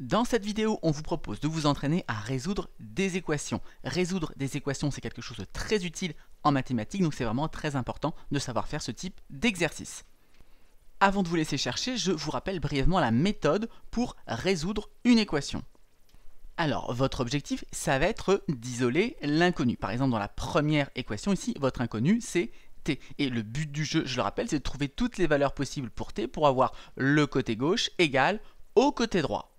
Dans cette vidéo, on vous propose de vous entraîner à résoudre des équations. Résoudre des équations, c'est quelque chose de très utile en mathématiques, donc c'est vraiment très important de savoir faire ce type d'exercice. Avant de vous laisser chercher, je vous rappelle brièvement la méthode pour résoudre une équation. Alors, votre objectif, ça va être d'isoler l'inconnu. Par exemple, dans la première équation ici, votre inconnu, c'est t. Et le but du jeu, je le rappelle, c'est de trouver toutes les valeurs possibles pour t pour avoir le côté gauche égal au côté droit.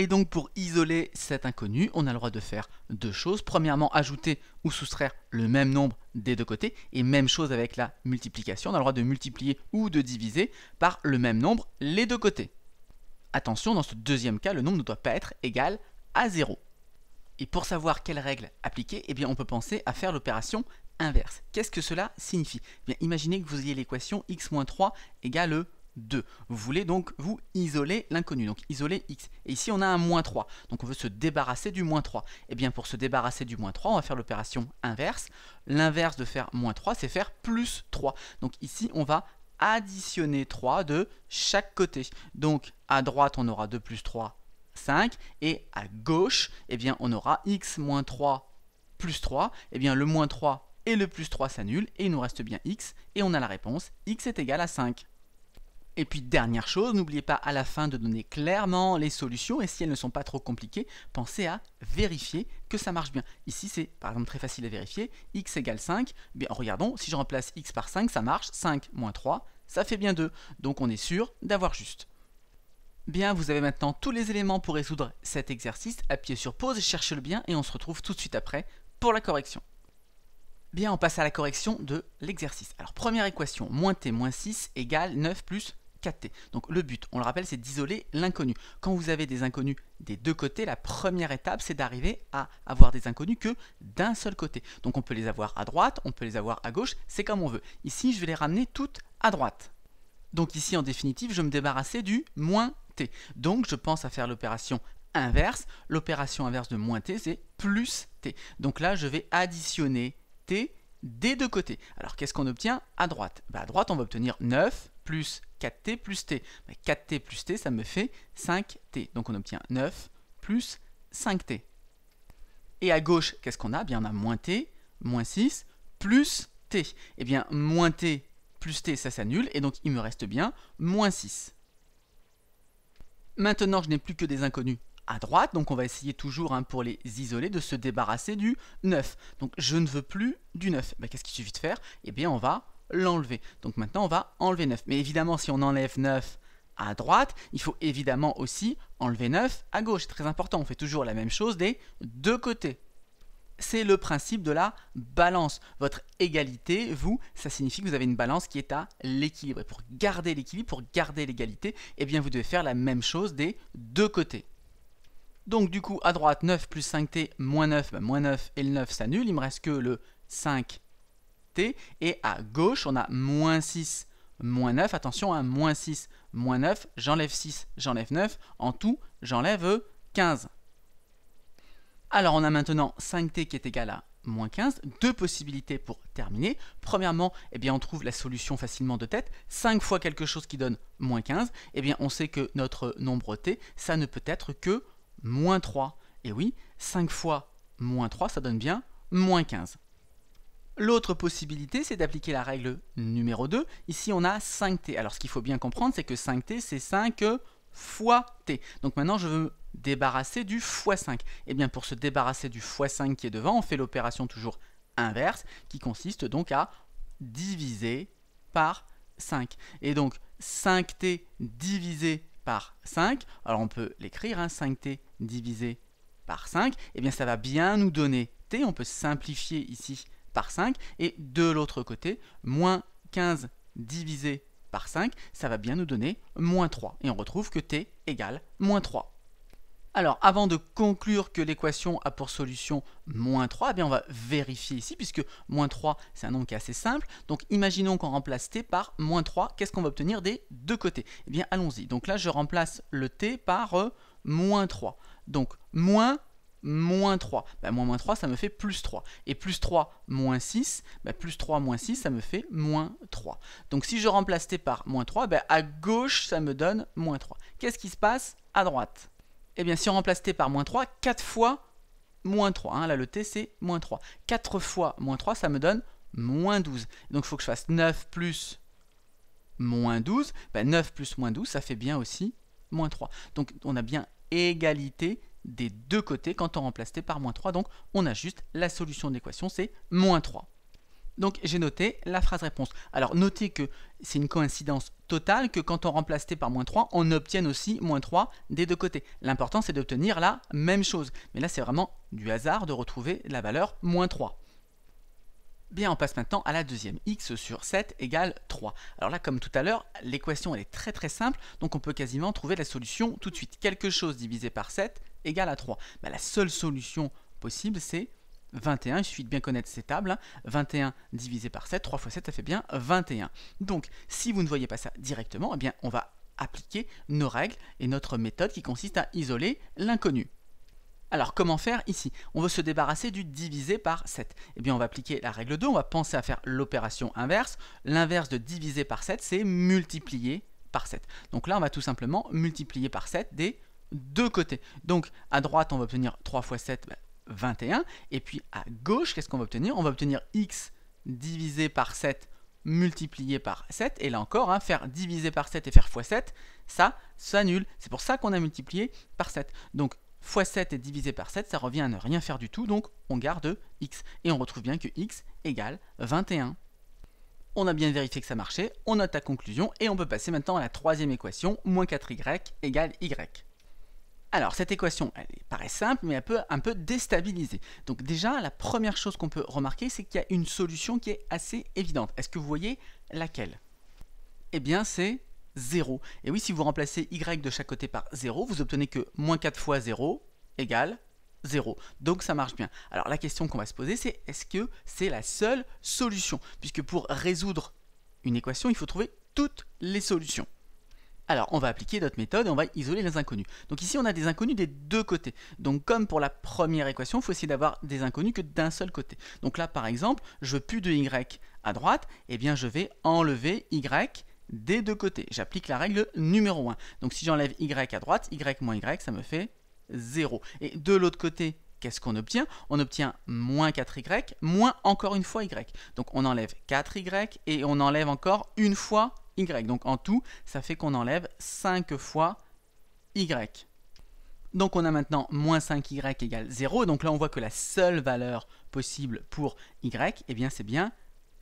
Et donc pour isoler cet inconnu, on a le droit de faire deux choses. Premièrement, ajouter ou soustraire le même nombre des deux côtés. Et même chose avec la multiplication, on a le droit de multiplier ou de diviser par le même nombre les deux côtés. Attention, dans ce deuxième cas, le nombre ne doit pas être égal à 0. Et pour savoir quelle règle appliquer, eh bien on peut penser à faire l'opération inverse. Qu'est-ce que cela signifie eh bien, Imaginez que vous ayez l'équation x-3 égale 2. Vous voulez donc vous isoler l'inconnu, donc isoler x. Et ici, on a un moins 3, donc on veut se débarrasser du moins 3. Et eh bien pour se débarrasser du moins 3, on va faire l'opération inverse. L'inverse de faire moins 3, c'est faire plus 3. Donc ici, on va additionner 3 de chaque côté. Donc à droite, on aura 2 plus 3, 5. Et à gauche, eh bien, on aura x moins 3 plus 3. Et eh bien, le moins 3 et le plus 3 s'annulent et il nous reste bien x. Et on a la réponse, x est égal à 5. Et puis dernière chose, n'oubliez pas à la fin de donner clairement les solutions et si elles ne sont pas trop compliquées, pensez à vérifier que ça marche bien. Ici c'est par exemple très facile à vérifier, x égale 5, eh bien regardons, si je remplace x par 5 ça marche, 5 moins 3 ça fait bien 2, donc on est sûr d'avoir juste. Bien, vous avez maintenant tous les éléments pour résoudre cet exercice, appuyez sur pause, cherchez le bien et on se retrouve tout de suite après pour la correction. Bien, on passe à la correction de l'exercice. Alors première équation, moins t moins 6 égale 9 plus 4t. Donc le but, on le rappelle, c'est d'isoler l'inconnu. Quand vous avez des inconnus des deux côtés, la première étape, c'est d'arriver à avoir des inconnus que d'un seul côté. Donc on peut les avoir à droite, on peut les avoir à gauche, c'est comme on veut. Ici, je vais les ramener toutes à droite. Donc ici, en définitive, je me débarrasser du moins t. Donc je pense à faire l'opération inverse. L'opération inverse de moins t, c'est plus t. Donc là, je vais additionner t des deux côtés. Alors qu'est-ce qu'on obtient à droite bah, À droite, on va obtenir 9, plus 4t plus t. 4t plus t, ça me fait 5t. Donc on obtient 9 plus 5t. Et à gauche, qu'est-ce qu'on a bien, On a moins t, moins 6, plus t. Et eh bien, moins t plus t, ça s'annule, et donc il me reste bien moins 6. Maintenant, je n'ai plus que des inconnus à droite, donc on va essayer toujours, hein, pour les isoler, de se débarrasser du 9. Donc je ne veux plus du 9. Bah, qu'est-ce qu'il suffit de faire Eh bien, on va l'enlever. Donc maintenant, on va enlever 9. Mais évidemment, si on enlève 9 à droite, il faut évidemment aussi enlever 9 à gauche. C'est très important, on fait toujours la même chose des deux côtés. C'est le principe de la balance. Votre égalité, vous, ça signifie que vous avez une balance qui est à l'équilibre. Et pour garder l'équilibre, pour garder l'égalité, eh bien vous devez faire la même chose des deux côtés. Donc du coup, à droite, 9 plus 5t, moins 9, ben, moins 9 et le 9 s'annule. Il ne me reste que le 5 t. Et à gauche, on a moins 6, moins 9. Attention, à hein, moins 6, moins 9. J'enlève 6, j'enlève 9. En tout, j'enlève 15. Alors on a maintenant 5t qui est égal à moins 15. Deux possibilités pour terminer. Premièrement, eh bien, on trouve la solution facilement de tête. 5 fois quelque chose qui donne moins 15. Eh bien, on sait que notre nombre t, ça ne peut être que moins 3. Et oui, 5 fois moins 3, ça donne bien moins 15. L'autre possibilité, c'est d'appliquer la règle numéro 2. Ici, on a 5t. Alors, ce qu'il faut bien comprendre, c'est que 5t, c'est 5 fois t. Donc maintenant, je veux me débarrasser du x5. Et eh bien, pour se débarrasser du x5 qui est devant, on fait l'opération toujours inverse, qui consiste donc à diviser par 5. Et donc, 5t divisé par 5, alors on peut l'écrire, 5t hein, divisé par 5, et eh bien ça va bien nous donner t, on peut simplifier ici 5. Et de l'autre côté, moins 15 divisé par 5, ça va bien nous donner moins 3. Et on retrouve que t égale moins 3. Alors avant de conclure que l'équation a pour solution moins 3, eh bien on va vérifier ici puisque moins 3 c'est un nombre qui est assez simple. Donc imaginons qu'on remplace t par moins 3, qu'est-ce qu'on va obtenir des deux côtés Eh bien allons-y. Donc là je remplace le t par euh, moins 3. Donc moins moins 3. Bah, moins moins 3, ça me fait plus 3. Et plus 3, moins 6, bah, plus 3, moins 6, ça me fait moins 3. Donc si je remplace t par moins 3, bah, à gauche, ça me donne moins 3. Qu'est-ce qui se passe à droite Eh bien, si on remplace t par moins 3, 4 fois moins 3. Hein, là, le t, c'est moins 3. 4 fois moins 3, ça me donne moins 12. Donc il faut que je fasse 9 plus moins 12. 9 plus moins 12, ça fait bien aussi moins 3. Donc on a bien égalité des deux côtés quand on remplace t par moins 3. Donc on a juste la solution de l'équation, c'est moins 3. Donc j'ai noté la phrase réponse. Alors notez que c'est une coïncidence totale que quand on remplace t par moins 3, on obtienne aussi moins 3 des deux côtés. L'important c'est d'obtenir la même chose. Mais là c'est vraiment du hasard de retrouver la valeur moins 3. Bien, on passe maintenant à la deuxième. x sur 7 égale 3. Alors là, comme tout à l'heure, l'équation elle est très très simple, donc on peut quasiment trouver la solution tout de suite. Quelque chose divisé par 7 égale à 3. Bah, la seule solution possible, c'est 21. Il suffit de bien connaître ces tables. 21 hein. divisé par 7, 3 fois 7, ça fait bien 21. Donc, si vous ne voyez pas ça directement, eh bien, on va appliquer nos règles et notre méthode qui consiste à isoler l'inconnu. Alors comment faire ici On veut se débarrasser du divisé par 7. Eh bien on va appliquer la règle 2, on va penser à faire l'opération inverse. L'inverse de diviser par 7 c'est multiplier par 7. Donc là on va tout simplement multiplier par 7 des deux côtés. Donc à droite on va obtenir 3 fois 7, 21. Bah, et puis à gauche qu'est-ce qu'on va obtenir On va obtenir x divisé par 7 multiplié par 7. Et là encore, hein, faire diviser par 7 et faire x7, ça s'annule. C'est pour ça qu'on a multiplié par 7. Donc fois 7 est divisé par 7, ça revient à ne rien faire du tout, donc on garde x. Et on retrouve bien que x égale 21. On a bien vérifié que ça marchait, on note la conclusion, et on peut passer maintenant à la troisième équation, moins 4y égale y. Alors cette équation, elle paraît simple, mais elle peut un peu déstabiliser. Donc déjà, la première chose qu'on peut remarquer, c'est qu'il y a une solution qui est assez évidente. Est-ce que vous voyez laquelle Eh bien, c'est 0. Et oui, si vous remplacez y de chaque côté par 0, vous obtenez que moins 4 fois 0 égale 0. Donc ça marche bien. Alors la question qu'on va se poser, c'est est-ce que c'est la seule solution Puisque pour résoudre une équation, il faut trouver toutes les solutions. Alors on va appliquer notre méthode et on va isoler les inconnus. Donc ici on a des inconnus des deux côtés. Donc comme pour la première équation, il faut essayer d'avoir des inconnus que d'un seul côté. Donc là par exemple, je veux plus de y à droite, et eh bien je vais enlever y des deux côtés. J'applique la règle numéro 1. Donc si j'enlève y à droite, y moins y, ça me fait 0. Et de l'autre côté, qu'est-ce qu'on obtient On obtient moins 4y, moins encore une fois y. Donc on enlève 4y et on enlève encore une fois y. Donc en tout, ça fait qu'on enlève 5 fois y. Donc on a maintenant moins 5y égale 0. Donc là, on voit que la seule valeur possible pour y, eh bien c'est bien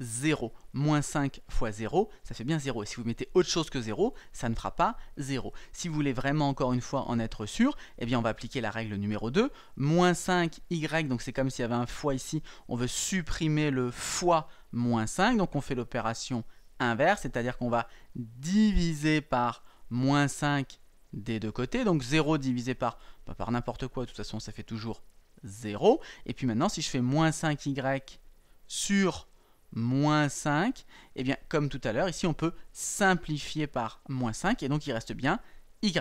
0. Moins 5 fois 0, ça fait bien 0. Et si vous mettez autre chose que 0, ça ne fera pas 0. Si vous voulez vraiment, encore une fois, en être sûr, eh bien, on va appliquer la règle numéro 2. Moins 5, y, donc c'est comme s'il y avait un fois ici, on veut supprimer le fois moins 5. Donc on fait l'opération inverse, c'est-à-dire qu'on va diviser par moins 5 des deux côtés. Donc 0 divisé par, bah, par n'importe quoi, de toute façon, ça fait toujours 0. Et puis maintenant, si je fais moins 5y sur moins 5, et eh bien comme tout à l'heure, ici on peut simplifier par moins 5, et donc il reste bien y.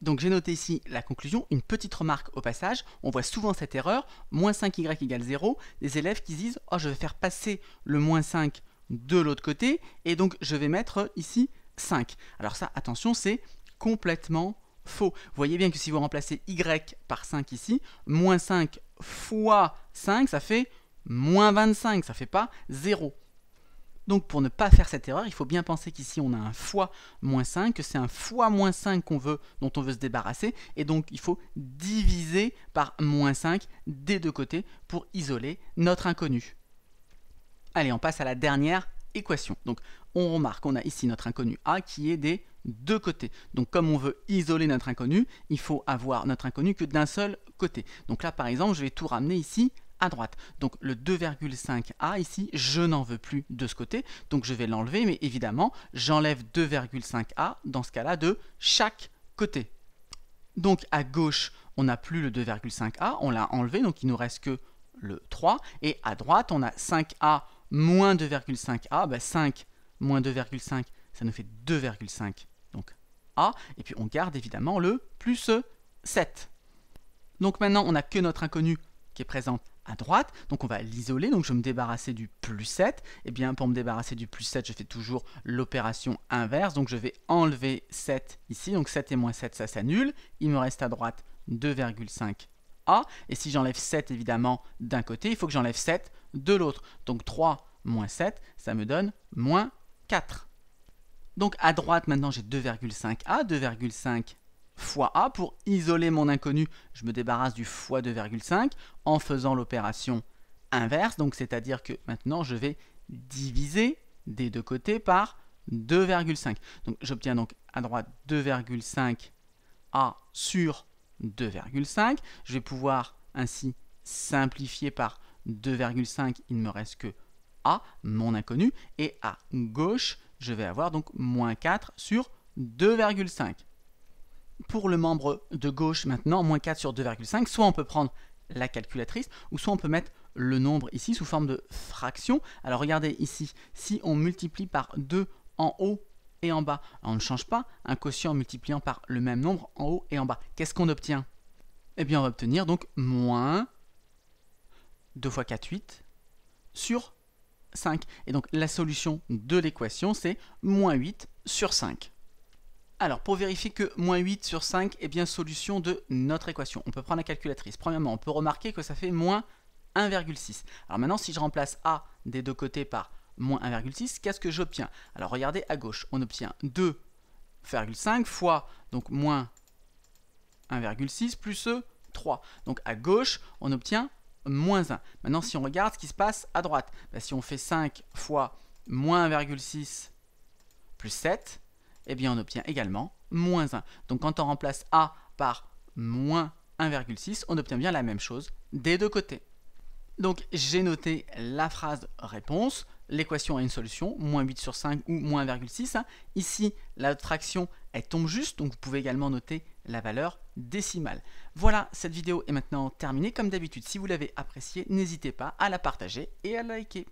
Donc j'ai noté ici la conclusion, une petite remarque au passage, on voit souvent cette erreur, moins 5y égale 0, des élèves qui disent « Oh, je vais faire passer le moins 5 de l'autre côté, et donc je vais mettre ici 5 ». Alors ça, attention, c'est complètement faux. Vous voyez bien que si vous remplacez y par 5 ici, moins 5 fois 5, ça fait moins 25, ça fait pas 0. Donc pour ne pas faire cette erreur, il faut bien penser qu'ici on a un fois moins 5, que c'est un fois moins 5 qu'on veut, dont on veut se débarrasser, et donc il faut diviser par moins 5 des deux côtés pour isoler notre inconnu. Allez, on passe à la dernière équation. Donc on remarque qu'on a ici notre inconnu A qui est des deux côtés. Donc comme on veut isoler notre inconnu, il faut avoir notre inconnu que d'un seul côté. Donc là par exemple, je vais tout ramener ici à droite. Donc le 2,5A ici, je n'en veux plus de ce côté, donc je vais l'enlever, mais évidemment, j'enlève 2,5A dans ce cas-là de chaque côté. Donc à gauche, on n'a plus le 2,5A, on l'a enlevé, donc il nous reste que le 3, et à droite, on a 5A moins 2,5A, 5 bah, moins 2,5, ça nous fait 2,5, donc A, et puis on garde évidemment le plus 7. Donc maintenant, on n'a que notre inconnu qui est présent à droite, donc on va l'isoler, donc je vais me débarrasser du plus 7, et eh bien pour me débarrasser du plus 7, je fais toujours l'opération inverse, donc je vais enlever 7 ici, donc 7 et moins 7 ça s'annule, il me reste à droite 2,5 A, et si j'enlève 7 évidemment d'un côté, il faut que j'enlève 7 de l'autre, donc 3 moins 7, ça me donne moins 4. Donc à droite maintenant j'ai 2,5A, 2,5 fois a pour isoler mon inconnu. Je me débarrasse du fois 2,5 en faisant l'opération inverse. Donc c'est-à-dire que maintenant je vais diviser des deux côtés par 2,5. Donc j'obtiens donc à droite 2,5 a sur 2,5. Je vais pouvoir ainsi simplifier par 2,5. Il ne me reste que a, mon inconnu, et à gauche, je vais avoir donc moins 4 sur 2,5 pour le membre de gauche maintenant, moins 4 sur 2,5, soit on peut prendre la calculatrice, ou soit on peut mettre le nombre ici sous forme de fraction. Alors regardez ici, si on multiplie par 2 en haut et en bas, on ne change pas un quotient en multipliant par le même nombre en haut et en bas. Qu'est-ce qu'on obtient Eh bien on va obtenir donc moins 2 fois 4, 8 sur 5. Et donc la solution de l'équation c'est moins 8 sur 5. Alors, pour vérifier que moins 8 sur 5 est bien solution de notre équation, on peut prendre la calculatrice. Premièrement, on peut remarquer que ça fait moins 1,6. Alors maintenant, si je remplace A des deux côtés par moins 1,6, qu'est-ce que j'obtiens Alors regardez à gauche, on obtient 2,5 fois donc moins 1,6 plus 3. Donc à gauche, on obtient moins 1. Maintenant, si on regarde ce qui se passe à droite, ben, si on fait 5 fois moins 1,6 plus 7, eh bien on obtient également moins 1. Donc quand on remplace A par moins 1,6, on obtient bien la même chose des deux côtés. Donc j'ai noté la phrase réponse, l'équation a une solution, moins 8 sur 5 ou moins 1,6. Hein. Ici, la fraction, est tombe juste, donc vous pouvez également noter la valeur décimale. Voilà, cette vidéo est maintenant terminée. Comme d'habitude, si vous l'avez appréciée, n'hésitez pas à la partager et à liker.